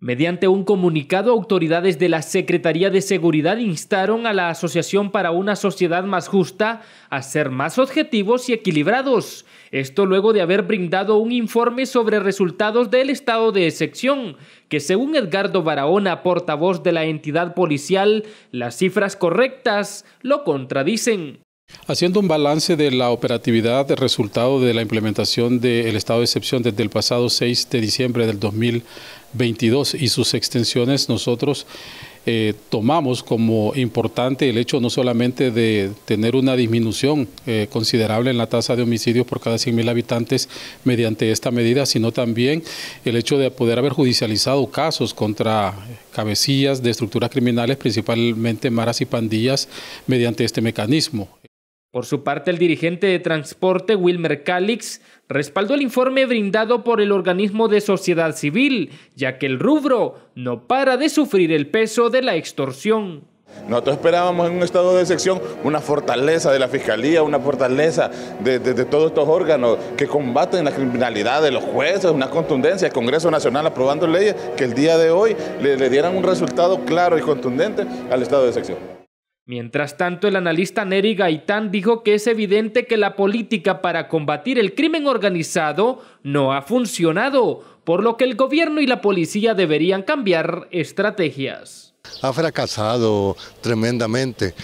Mediante un comunicado, autoridades de la Secretaría de Seguridad instaron a la Asociación para una Sociedad Más Justa a ser más objetivos y equilibrados. Esto luego de haber brindado un informe sobre resultados del estado de excepción, que según Edgardo Barahona, portavoz de la entidad policial, las cifras correctas lo contradicen. Haciendo un balance de la operatividad de resultado de la implementación del estado de excepción desde el pasado 6 de diciembre del 2022 y sus extensiones, nosotros eh, tomamos como importante el hecho no solamente de tener una disminución eh, considerable en la tasa de homicidios por cada 100.000 habitantes mediante esta medida, sino también el hecho de poder haber judicializado casos contra cabecillas de estructuras criminales, principalmente maras y pandillas, mediante este mecanismo. Por su parte, el dirigente de transporte Wilmer Calix respaldó el informe brindado por el organismo de sociedad civil, ya que el rubro no para de sufrir el peso de la extorsión. Nosotros esperábamos en un estado de sección una fortaleza de la Fiscalía, una fortaleza de, todos estos órganos que combaten la criminalidad de los jueces, una contundencia, el Congreso Nacional aprobando leyes que el día de hoy le dieran un resultado claro y contundente al estado de sección. Mientras tanto, el analista Neri Gaitán dijo que es evidente que la política para combatir el crimen organizado no ha funcionado, por lo que el gobierno y la policía deberían cambiar estrategias ha fracasado tremendamente.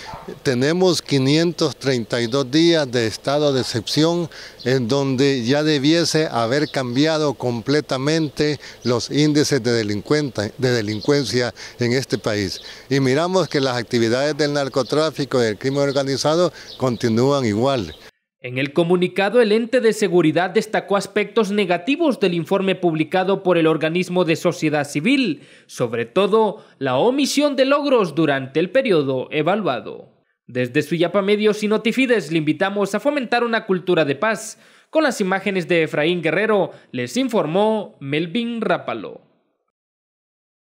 Tenemos 532 días de estado de excepción en donde ya debiese haber cambiado completamente los índices de, delincuencia en este país. Y miramos que las actividades del narcotráfico y del crimen organizado continúan igual. En el comunicado, el ente de seguridad destacó aspectos negativos del informe publicado por el organismo de sociedad civil, sobre todo la omisión de logros durante el periodo evaluado. Desde Suyapa Medios y Notifides le invitamos a fomentar una cultura de paz. Con las imágenes de Efraín Guerrero, les informó Melvin Rápalo.